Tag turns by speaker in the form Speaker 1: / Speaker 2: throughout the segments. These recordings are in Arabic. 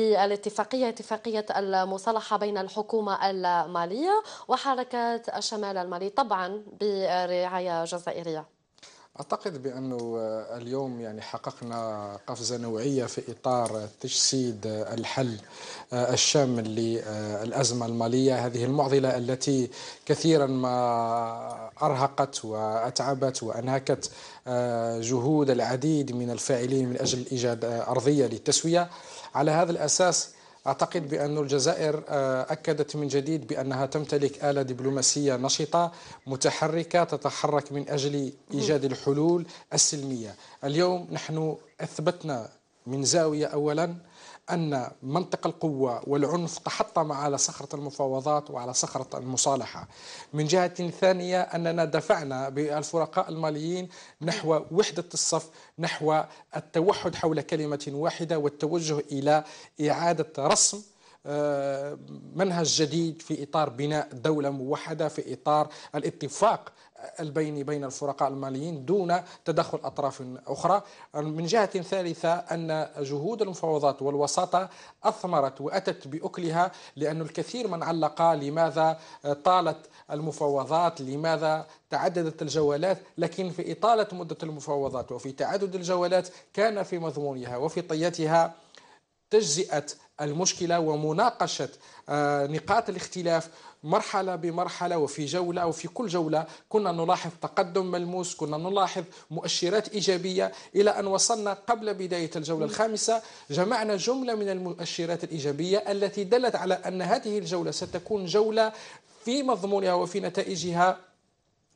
Speaker 1: الاتفاقية اتفاقية المصالحة بين الحكومة المالية وحركة الشمال المالي طبعا برعاية جزائرية
Speaker 2: اعتقد بانه اليوم يعني حققنا قفزه نوعيه في اطار تجسيد الحل الشامل للازمه الماليه هذه المعضله التي كثيرا ما ارهقت واتعبت وانهكت جهود العديد من الفاعلين من اجل ايجاد ارضيه للتسويه على هذا الأساس أعتقد بأن الجزائر آه، أكدت من جديد بأنها تمتلك آلة دبلوماسية نشطة متحركة تتحرك من أجل إيجاد الحلول السلمية اليوم نحن أثبتنا من زاوية أولا أن منطق القوة والعنف تحطم على صخرة المفاوضات وعلى صخرة المصالحة من جهة ثانية أننا دفعنا بالفرقاء الماليين نحو وحدة الصف نحو التوحد حول كلمة واحدة والتوجه إلى إعادة رسم آه، منهج جديد في اطار بناء دوله موحده في اطار الاتفاق البين بين الفرقاء الماليين دون تدخل أطراف أخرى من جهة ثالثة أن جهود المفاوضات والوساطة أثمرت وأتت بأكلها لأن الكثير من علق لماذا طالت المفاوضات لماذا تعددت الجولات لكن في إطالة مدة المفاوضات وفي تعدد الجولات كان في مضمونها وفي طيتها تجزئة المشكلة ومناقشة آه، نقاط الاختلاف مرحلة بمرحلة وفي جولة وفي كل جولة كنا نلاحظ تقدم ملموس كنا نلاحظ مؤشرات إيجابية إلى أن وصلنا قبل بداية الجولة الخامسة جمعنا جملة من المؤشرات الإيجابية التي دلت على أن هذه الجولة ستكون جولة في مضمونها وفي نتائجها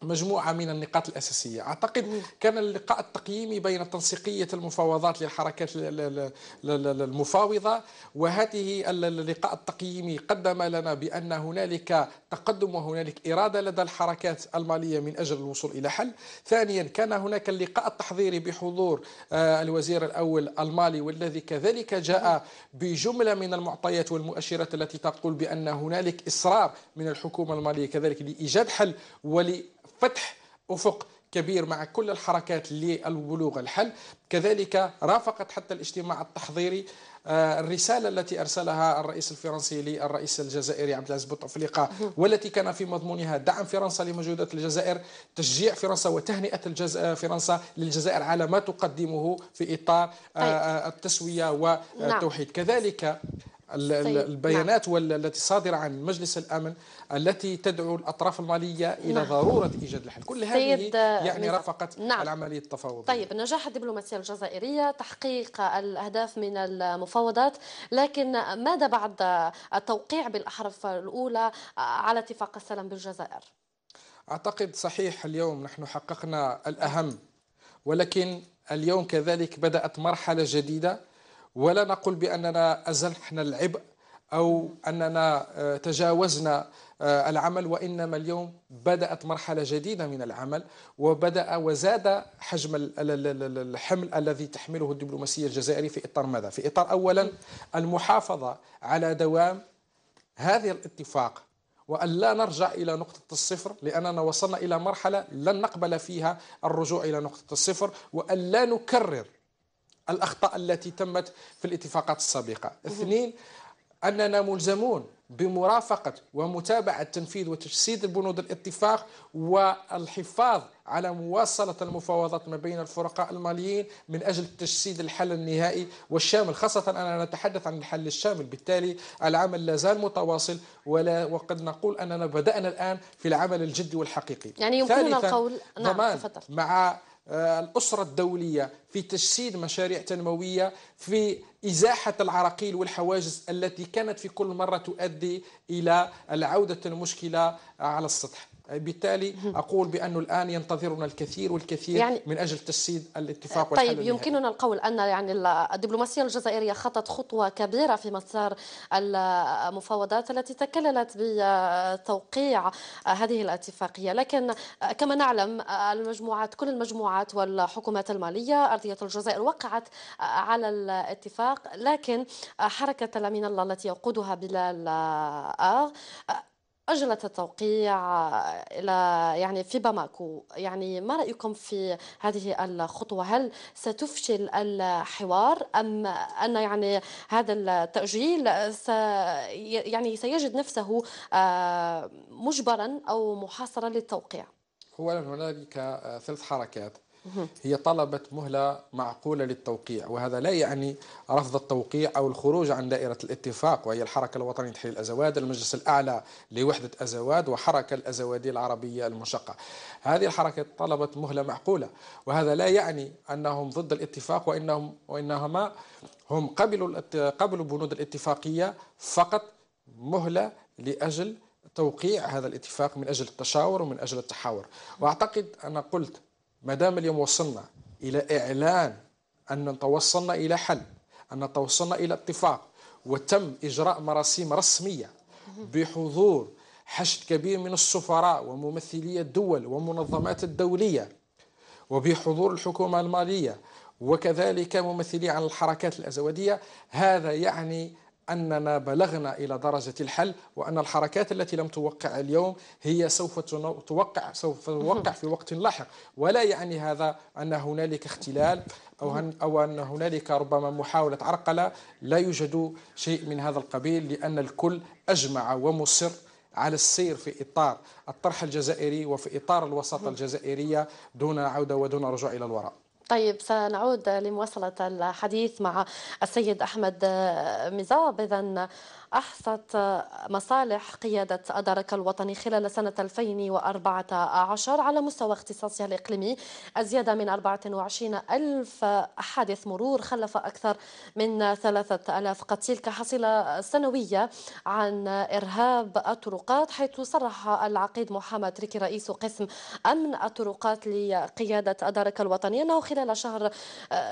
Speaker 2: مجموعة من النقاط الأساسية أعتقد كان اللقاء التقييمي بين تنسيقية المفاوضات للحركات المفاوضة وهذه اللقاء التقييمي قدم لنا بأن هنالك تقدم وهنالك إرادة لدى الحركات المالية من أجل الوصول إلى حل ثانيا كان هناك اللقاء التحضيري بحضور آه، الوزير الأول المالي والذي كذلك جاء بجملة من المعطيات والمؤشرات التي تقول بأن هنالك إصرار من الحكومة المالية كذلك لإيجاد حل ول فتح افق كبير مع كل الحركات للبلوغ الحل كذلك رافقت حتى الاجتماع التحضيري آه، الرساله التي ارسلها الرئيس الفرنسي للرئيس الجزائري عبد العزيز بوتفليقه والتي كان في مضمونها دعم فرنسا لمجهودات الجزائر تشجيع فرنسا وتهنئه آه، فرنسا للجزائر على ما تقدمه في اطار آه، طيب. التسويه والتوحيد نعم. كذلك طيب، البيانات نعم. التي صادرة عن مجلس الأمن التي تدعو الأطراف المالية إلى نعم. ضرورة إيجاد الحل كل هذه يعني رافقت نعم. العملية التفاوضية
Speaker 1: طيب نجاح الدبلوماسية الجزائرية تحقيق الأهداف من المفاوضات لكن ماذا بعد التوقيع بالأحرف الأولى على اتفاق السلام بالجزائر؟
Speaker 2: أعتقد صحيح اليوم نحن حققنا الأهم ولكن اليوم كذلك بدأت مرحلة جديدة ولا نقول بأننا أزلحنا العبء أو أننا آه، تجاوزنا آه، العمل وإنما اليوم بدأت مرحلة جديدة من العمل وبدأ وزاد حجم الحمل الذي تحمله الدبلوماسية الجزائرية في إطار ماذا؟ في إطار أولا المحافظة على دوام هذا الاتفاق وأن لا نرجع إلى نقطة الصفر لأننا وصلنا إلى مرحلة لن نقبل فيها الرجوع إلى نقطة الصفر وأن لا نكرر الاخطاء التي تمت في الاتفاقات السابقه اثنين اننا ملزمون بمرافقه ومتابعه تنفيذ وتجسيد البنود الاتفاق والحفاظ على مواصله المفاوضات ما بين الفرقاء الماليين من اجل تجسيد الحل النهائي والشامل خاصه اننا نتحدث عن الحل الشامل بالتالي العمل لا زال متواصل ولا وقد نقول اننا بدانا الان في العمل الجدي والحقيقي يعني يمكننا القول نعم تفضل مع آه، الأسرة الدولية في تجسيد مشاريع تنموية في إزاحة العراقيل والحواجز التي كانت في كل مرة تؤدي إلى العودة المشكلة على السطح بالتالي اقول بانه الان ينتظرنا الكثير والكثير يعني من اجل تجسيد الاتفاق طيب والحل يمكننا النهائي.
Speaker 1: القول ان يعني الدبلوماسيه الجزائريه خطت خطوه كبيره في مسار المفاوضات التي تكللت بتوقيع هذه الاتفاقيه لكن كما نعلم المجموعات كل المجموعات والحكومات الماليه ارضيه الجزائر وقعت على الاتفاق لكن حركه لامين الله التي يقودها بلال آغ آه أجلت التوقيع آه، إلى يعني في باماكو يعني ما رأيكم في هذه الخطوة هل ستفشل الحوار أم أن يعني هذا التأجيل س يعني سيجد نفسه آه، مجبرا أو محاصرا للتوقيع
Speaker 2: أولا هنالك ثلاث حركات هي طلبت مهلة معقولة للتوقيع وهذا لا يعني رفض التوقيع أو الخروج عن دائرة الاتفاق وهي الحركة الوطنية لتحرير الأزواد المجلس الأعلى لوحدة أزواد وحركة الأزوادية العربية المشقة هذه الحركة طلبت مهلة معقولة وهذا لا يعني أنهم ضد الاتفاق وإنهم وإنهما هم قبلوا قبلوا بنود الاتفاقية فقط مهلة لأجل توقيع هذا الاتفاق من أجل التشاور ومن أجل التحاور وأعتقد أنا قلت ما دام اليوم وصلنا الى اعلان ان توصلنا الى حل ان توصلنا الى اتفاق وتم اجراء مراسيم رسميه بحضور حشد كبير من السفراء وممثلي الدول ومنظمات الدوليه وبحضور الحكومه الماليه وكذلك ممثلي عن الحركات الازوديه هذا يعني أننا بلغنا إلى درجة الحل وأن الحركات التي لم توقع اليوم هي سوف توقع سوف توقع في وقت لاحق ولا يعني هذا أن هنالك اختلال أو, أو أن هنالك ربما محاولة عرقلة لا يوجد شيء من هذا القبيل لأن الكل أجمع ومصر على السير في إطار الطرح الجزائري وفي إطار الوساطة الجزائرية دون عودة ودون رجوع إلى الوراء
Speaker 1: طيب سنعود لمواصلة الحديث مع السيد أحمد مزاب إذا أحصت مصالح قيادة أدارك الوطني خلال سنة 2014 على مستوى اختصاصها الإقليمي أزيد من 24 ألف حادث مرور خلف أكثر من 3000 قتيل كحصيلة سنوية عن إرهاب الطرقات حيث صرح العقيد محمد ريكي رئيس قسم أمن الطرقات لقيادة أدارك الوطني أنه خلال شهر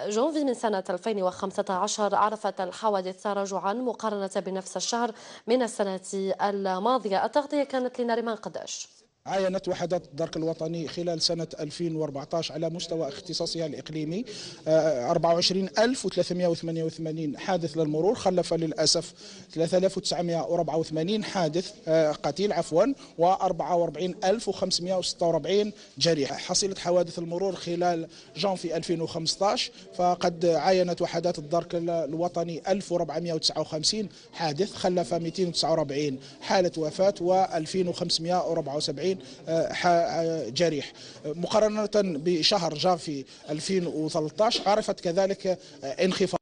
Speaker 1: جونفي من سنة 2015 عرفت الحوادث تراجعا مقارنة بنفس الشهر الشهر من السنة الماضية التغطية كانت ريمان قداش
Speaker 3: عاينت وحدات الدرك الوطني خلال سنة 2014 على مستوى اختصاصها الإقليمي 24388 آه، حادث للمرور خلف للأسف 3984 حادث آه، قتيل عفوا و 44546 جريح حصيلة حوادث المرور خلال جانفي 2015 فقد عاينت وحدات الدرك الوطني 1459 حادث خلف 249 حالة وفاة و 2574 2000 آه، آه، جريح مقارنة بشهر جافي 2013 عرفت كذلك آه، انخفاض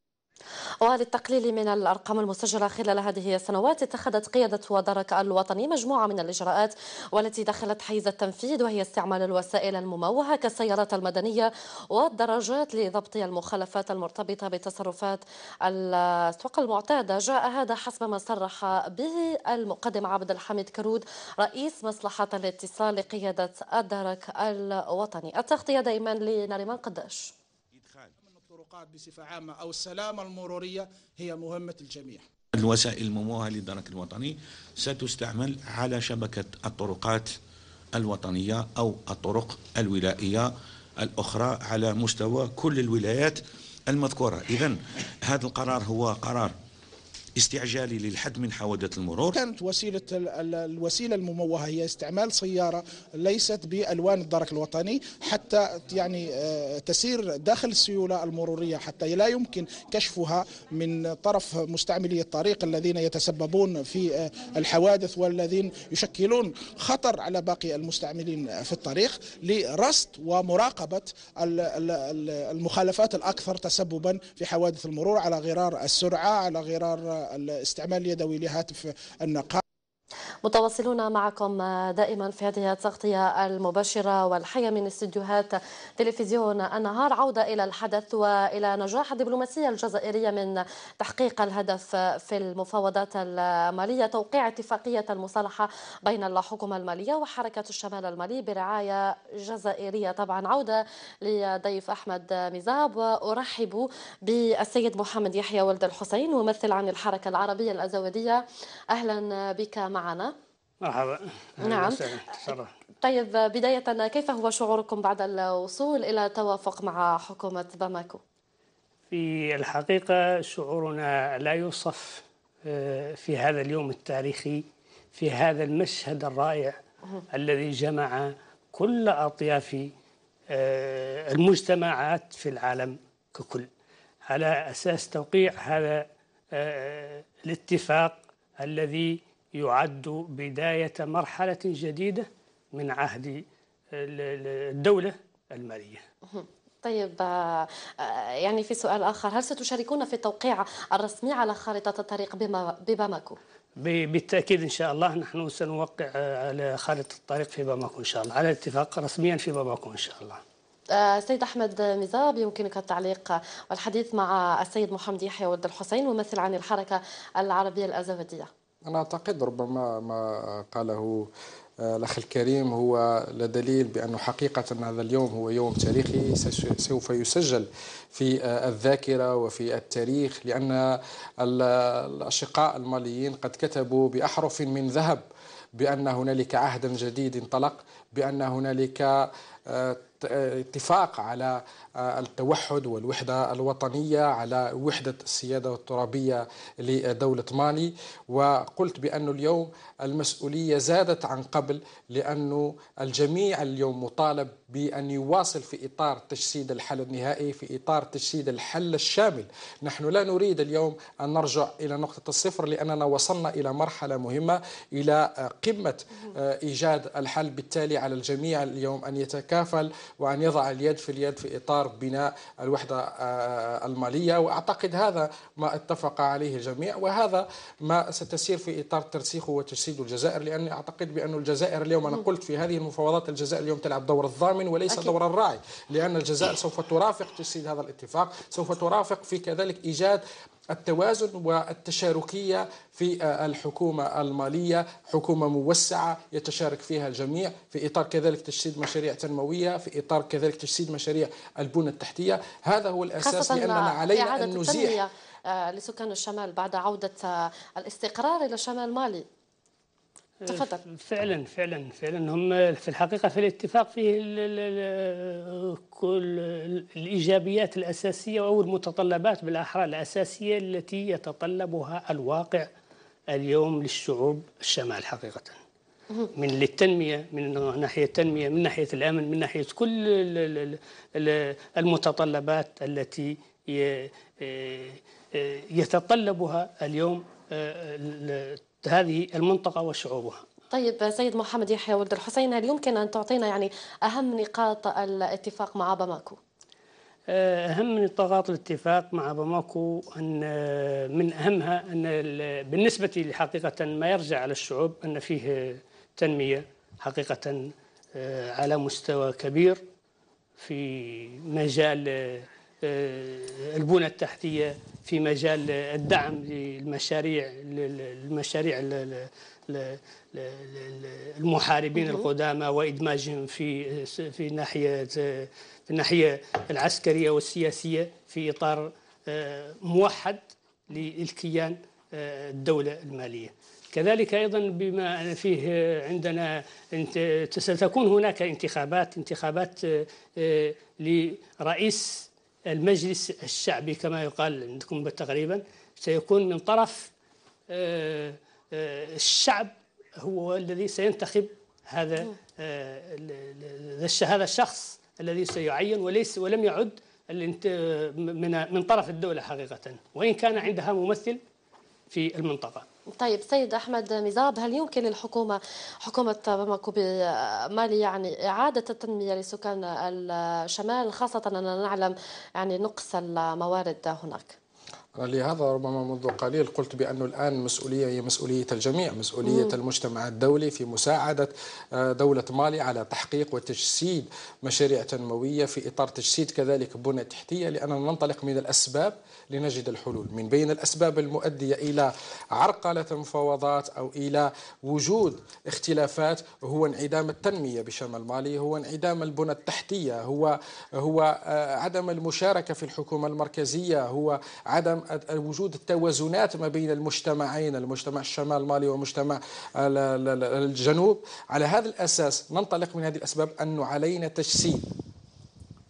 Speaker 1: وللتقليل من الأرقام المسجلة خلال هذه السنوات اتخذت قيادة ودرك الوطني مجموعة من الإجراءات والتي دخلت حيز التنفيذ وهي استعمال الوسائل المموهة كالسيارات المدنية والدراجات لضبط المخالفات المرتبطة بتصرفات السوق المعتادة جاء هذا حسب ما صرح به المقدم عبد الحميد كرود رئيس مصلحة الاتصال لقيادة الدرك الوطني التغطية دائما لناريمان قداش
Speaker 3: العقاب بصفة عامة أو السلامة المرورية هي مهمة الجميع الوسائل المموهة للدرك الوطني ستستعمل على شبكة الطرقات الوطنية أو الطرق الولائية الأخرى على مستوى كل الولايات المذكورة إذا هذا القرار هو قرار استعجالي للحد من حوادث المرور كانت وسيلة الوسيلة المموهة هي استعمال سيارة ليست بألوان الدرك الوطني حتى يعني آه، تسير داخل السيولة المرورية حتى لا يمكن كشفها من طرف مستعملي الطريق الذين يتسببون في آه، الحوادث والذين يشكلون خطر على باقي المستعملين في الطريق لرصد ومراقبة المخالفات الأكثر تسببا في حوادث المرور على غرار السرعة على غرار آه، الاستعمال اليدوي لهاتف النقال
Speaker 1: متواصلون معكم دائما في هذه التغطية المباشرة والحية من استديوهات تلفزيون النهار عودة إلى الحدث وإلى نجاح الدبلوماسية الجزائرية من تحقيق الهدف في المفاوضات المالية توقيع اتفاقية المصالحة بين الحكومة المالية وحركة الشمال المالي برعاية جزائرية طبعا عودة لضيف أحمد مزاب وأرحب بالسيد محمد يحيى ولد الحسين ممثل عن الحركة العربية الأزودية أهلا بك مع معنا
Speaker 4: مرحبا نعم
Speaker 1: طيب بداية كيف هو شعوركم بعد الوصول إلى توافق مع حكومة باماكو؟
Speaker 4: في الحقيقة شعورنا لا يوصف آه، في هذا اليوم التاريخي في هذا المشهد الرائع الذي جمع كل أطياف آه، المجتمعات في العالم ككل على أساس توقيع هذا آه، الاتفاق الذي يعد بداية مرحلة جديدة من عهد الدولة المالية
Speaker 1: طيب آه، آه، يعني في سؤال آخر هل ستشاركون في التوقيع الرسمي على خارطة الطريق بباماكو؟
Speaker 4: بالتأكيد إن شاء الله نحن سنوقع آه، على خارطة الطريق في باماكو إن شاء الله على اتفاق رسميا في باماكو إن شاء الله
Speaker 1: سيد أحمد مزاب يمكنك التعليق والحديث مع السيد محمد يحيى ولد الحسين ممثل عن الحركة العربية الأزودية
Speaker 2: أنا أعتقد ربما ما قاله آه، الأخ الكريم هو لدليل بأنه حقيقة أن هذا اليوم هو يوم تاريخي سوف يسجل في آه، الذاكرة وفي التاريخ لأن الأشقاء الماليين قد كتبوا بأحرف من ذهب بأن هنالك عهدا جديد انطلق بأن هنالك آه، اتفاق على آه، التوحد والوحدة الوطنية على وحدة السيادة الترابية لدولة مالي وقلت بأن اليوم المسؤولية زادت عن قبل لأن الجميع اليوم مطالب بأن يواصل في إطار تجسيد الحل النهائي في إطار تجسيد الحل الشامل نحن لا نريد اليوم أن نرجع إلى نقطة الصفر لأننا وصلنا إلى مرحلة مهمة إلى آه، قمة آه، إيجاد الحل بالتالي على الجميع اليوم أن يتكافل وأن يضع اليد في اليد في إطار بناء الوحدة آه، المالية وأعتقد هذا ما اتفق عليه الجميع وهذا ما ستسير في إطار ترسيخه وتجسيد الجزائر لأني أعتقد بأن الجزائر اليوم أنا قلت في هذه المفاوضات الجزائر اليوم تلعب دور الضامن وليس أكيد. دور الراعي لأن الجزائر سوف ترافق تجسيد هذا الاتفاق سوف ترافق في كذلك إيجاد التوازن والتشاركيه في آه، الحكومه الماليه، حكومه موسعه يتشارك فيها الجميع، في اطار كذلك تجسيد مشاريع تنمويه، في اطار كذلك تجسيد مشاريع البنى التحتيه،
Speaker 4: هذا هو الاساس لاننا علينا ان نزيح
Speaker 1: آه، لسكان الشمال بعد عودة آه، الاستقرار إلى شمال مالي تفضل
Speaker 4: إيه، فعلا فعلا فعلا هم في الحقيقه في الاتفاق فيه الـ الـ كل الايجابيات الاساسيه او المتطلبات بالاحرى الاساسيه التي يتطلبها الواقع اليوم للشعوب الشمال حقيقه من للتنميه من ناحيه التنميه من ناحيه الامن من ناحيه كل المتطلبات التي إيه، إيه، يتطلبها اليوم هذه المنطقة وشعوبها
Speaker 1: طيب سيد محمد يحيى ولد الحسين هل يمكن أن تعطينا يعني أهم نقاط الاتفاق مع باماكو؟ آه،
Speaker 4: أهم نقاط الاتفاق مع باماكو أن آه، من أهمها أن بالنسبة لحقيقة ما يرجع على الشعوب أن فيه تنمية حقيقة آه، على مستوى كبير في مجال البنى التحتية في مجال الدعم للمشاريع المشاريع المحاربين القدامى وادماجهم في في ناحيه في الناحيه العسكريه والسياسيه في اطار آه، موحد للكيان آه، الدوله الماليه. كذلك ايضا بما فيه عندنا ستكون هناك انتخابات انتخابات آه، لرئيس المجلس الشعبي كما يقال عندكم تقريبا سيكون من طرف آه، آه، الشعب هو الذي سينتخب هذا آه، هذا الشخص الذي سيعين وليس ولم يعد من طرف الدوله حقيقه وان كان عندها ممثل في المنطقه
Speaker 1: طيب سيد احمد مزاب هل يمكن للحكومه حكومه باماكو بمالي يعني اعاده التنميه لسكان الشمال خاصه اننا نعلم يعني نقص الموارد هناك؟
Speaker 2: لهذا ربما منذ قليل قلت بأنه الآن مسؤولية هي مسؤولية الجميع مسؤولية مم. المجتمع الدولي في مساعدة آه، دولة مالي على تحقيق وتجسيد مشاريع تنموية في إطار تجسيد كذلك بنى تحتية لأننا ننطلق من الأسباب لنجد الحلول من بين الأسباب المؤدية إلى عرقلة المفاوضات أو إلى وجود اختلافات هو انعدام التنمية بشمال مالي هو انعدام البنى التحتية هو هو آه، عدم المشاركة في الحكومة المركزية هو عدم عدم وجود التوازنات ما بين المجتمعين المجتمع الشمال المالي ومجتمع الجنوب على هذا الأساس ننطلق من هذه الأسباب أنه علينا تجسيد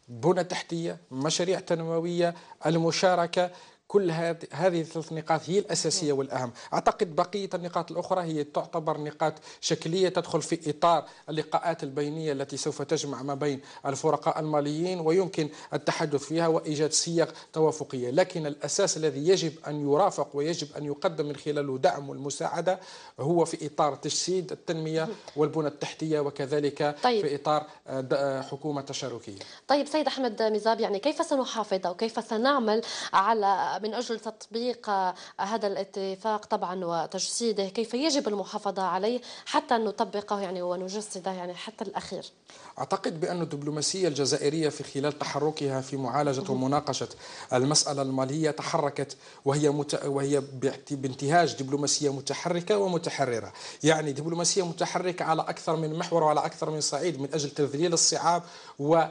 Speaker 2: بنى تحتية مشاريع تنموية المشاركة كل هذه الثلاث نقاط هي الأساسية والأهم أعتقد بقية النقاط الأخرى هي تعتبر نقاط شكلية تدخل في إطار اللقاءات البينية التي سوف تجمع ما بين الفرقاء الماليين ويمكن التحدث فيها وإيجاد سياق توافقية لكن الأساس الذي يجب أن يرافق ويجب أن يقدم من خلاله دعم والمساعدة هو في إطار تجسيد التنمية والبنى التحتية وكذلك طيب. في إطار آه، حكومة تشاركية
Speaker 1: طيب سيد أحمد مزاب يعني كيف سنحافظ او كيف سنعمل على من أجل تطبيق هذا الاتفاق طبعا وتجسيده كيف يجب المحافظة عليه حتى نطبقه يعني ونجسده يعني حتى الأخير
Speaker 2: أعتقد بأن الدبلوماسية الجزائرية في خلال تحركها في معالجة ومناقشة المسألة المالية تحركت وهي مت... وهي بانتهاج دبلوماسية متحركة ومتحررة يعني دبلوماسية متحركة على أكثر من محور وعلى أكثر من صعيد من أجل تذليل الصعاب و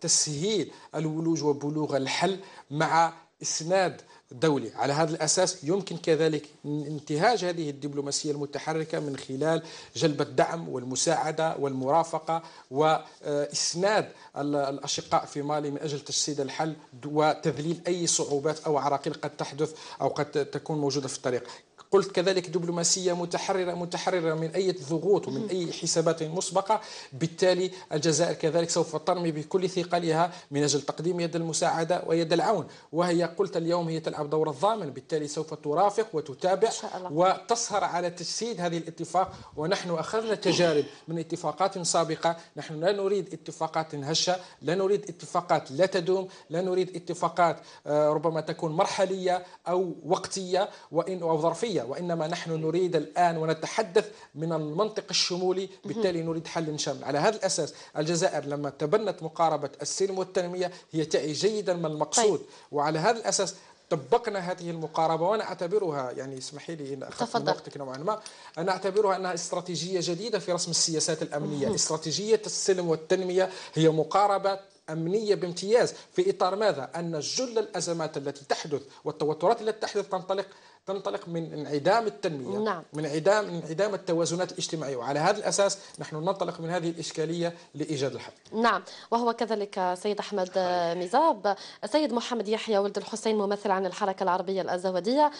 Speaker 2: تسهيل الولوج وبلوغ الحل مع اسناد دولي على هذا الأساس يمكن كذلك انتهاج هذه الدبلوماسية المتحركة من خلال جلب الدعم والمساعدة والمرافقة وإسناد الأشقاء في مالي من أجل تجسيد الحل وتذليل أي صعوبات أو عراقيل قد تحدث أو قد تكون موجودة في الطريق قلت كذلك دبلوماسية متحررة متحررة من أي ضغوط ومن أي حسابات مسبقة بالتالي الجزائر كذلك سوف ترمي بكل ثقلها من أجل تقديم يد المساعدة ويد العون وهي قلت اليوم هي تلعب دور الضامن بالتالي سوف ترافق وتتابع وتسهر على تجسيد هذه الاتفاق ونحن أخذنا تجارب من اتفاقات سابقة نحن لا نريد اتفاقات هشة لا نريد اتفاقات لا تدوم لا نريد اتفاقات آه، ربما تكون مرحلية أو وقتية وإن أو ظرفية وإنما نحن نريد الآن ونتحدث من المنطق الشمولي بالتالي نريد حل شامل على هذا الأساس الجزائر لما تبنت مقاربة السلم والتنمية هي تعي جيدا ما المقصود طيب. وعلى هذا الأساس طبقنا هذه المقاربه وانا اعتبرها يعني اسمحي لي ان اخذت وقتك نوعا ما انا اعتبرها انها استراتيجيه جديده في رسم السياسات الامنيه استراتيجيه السلم والتنميه هي مقاربه أمنية بامتياز في إطار ماذا؟ أن جل الأزمات التي تحدث والتوترات التي تحدث تنطلق تنطلق من انعدام التنمية نعم. من انعدام انعدام التوازنات الاجتماعية وعلى هذا الأساس نحن ننطلق من هذه الإشكالية لإيجاد الحل
Speaker 1: نعم وهو كذلك سيد أحمد ميزاب سيد محمد يحيى ولد الحسين ممثل عن الحركة العربية الأزودية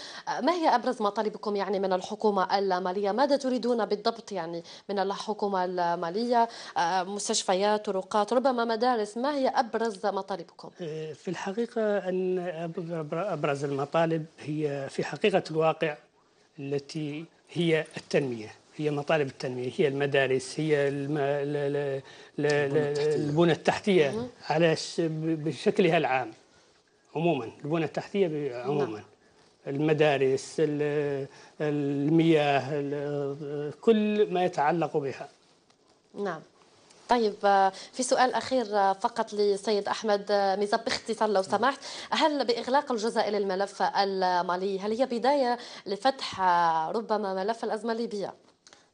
Speaker 1: ما هي أبرز مطالبكم يعني من الحكومة المالية ماذا تريدون بالضبط يعني من الحكومة المالية مستشفيات طرقات ربما مدارس ما هي أبرز مطالبكم
Speaker 4: إيه، في الحقيقة أن أبرز المطالب هي في حقيقة حقيقة الواقع التي هي التنمية هي مطالب التنمية هي المدارس هي البنى التحتية على بشكلها العام عموما البنى التحتية نعم. عموما المدارس المياه كل ما يتعلق بها
Speaker 1: نعم طيب آه، في سؤال أخير آه، فقط لسيد أحمد آه، ميزاب باختصار لو نعم. سمحت هل بإغلاق الجزائر الملف المالي هل هي بداية لفتح ربما ملف الأزمة الليبية؟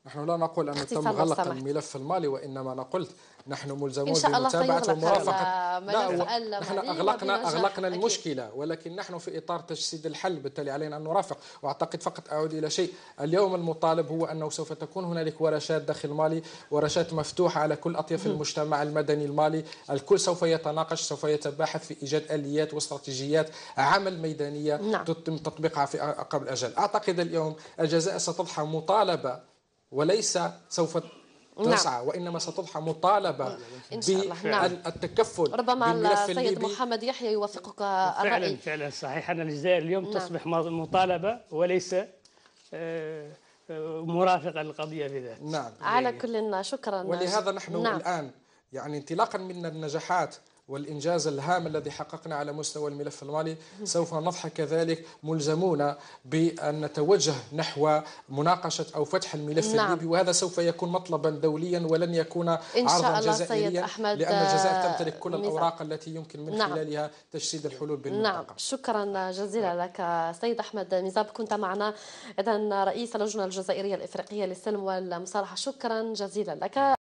Speaker 2: نحن لا نقول أنه تم غلق سمحت. الملف المالي وإنما أنا قلت نحن ملزمون بمتابعة ومرافقة لا نحن أغلقنا أغلقنا المشكلة ولكن نحن في إطار تجسيد الحل بالتالي علينا أن نرافق وأعتقد فقط أعود إلى شيء اليوم المطالب هو أنه سوف تكون هنالك ورشات داخل مالي ورشات مفتوحة على كل أطياف المجتمع المدني المالي الكل سوف يتناقش سوف يتباحث في إيجاد آليات واستراتيجيات عمل ميدانية نعم. تتم تطبيقها في أقرب الأجل أعتقد اليوم الجزائر ستضحى مطالبة وليس سوف تسعى نعم. وانما ستصبح
Speaker 4: مطالبة بالتكفل نعم. ربما السيد
Speaker 1: محمد يحيى يوافقك الرأي
Speaker 4: فعلا فعلا صحيح ان الجزائر اليوم نعم. تصبح مطالبة وليس آه، آه، مرافقة للقضية في نعم على
Speaker 1: كل شكرا ولهذا نحن نعم.
Speaker 2: الان يعني انطلاقا من النجاحات والإنجاز الهام الذي حققنا على مستوى الملف المالي سوف نضحى كذلك ملزمون بأن نتوجه نحو مناقشة أو فتح الملف نعم. الليبي وهذا سوف يكون مطلبا دوليا ولن يكون إن شاء عرضا الله جزائريا سيد أحمد لأن الجزائر آه، تمتلك كل الأوراق التي يمكن من نعم. خلالها تجسيد الحلول بالمنطقة نعم
Speaker 1: شكرا جزيلا نعم. لك سيد أحمد ميزاب كنت معنا إذا رئيس اللجنة الجزائرية الإفريقية للسلم والمصالحة شكرا جزيلا لك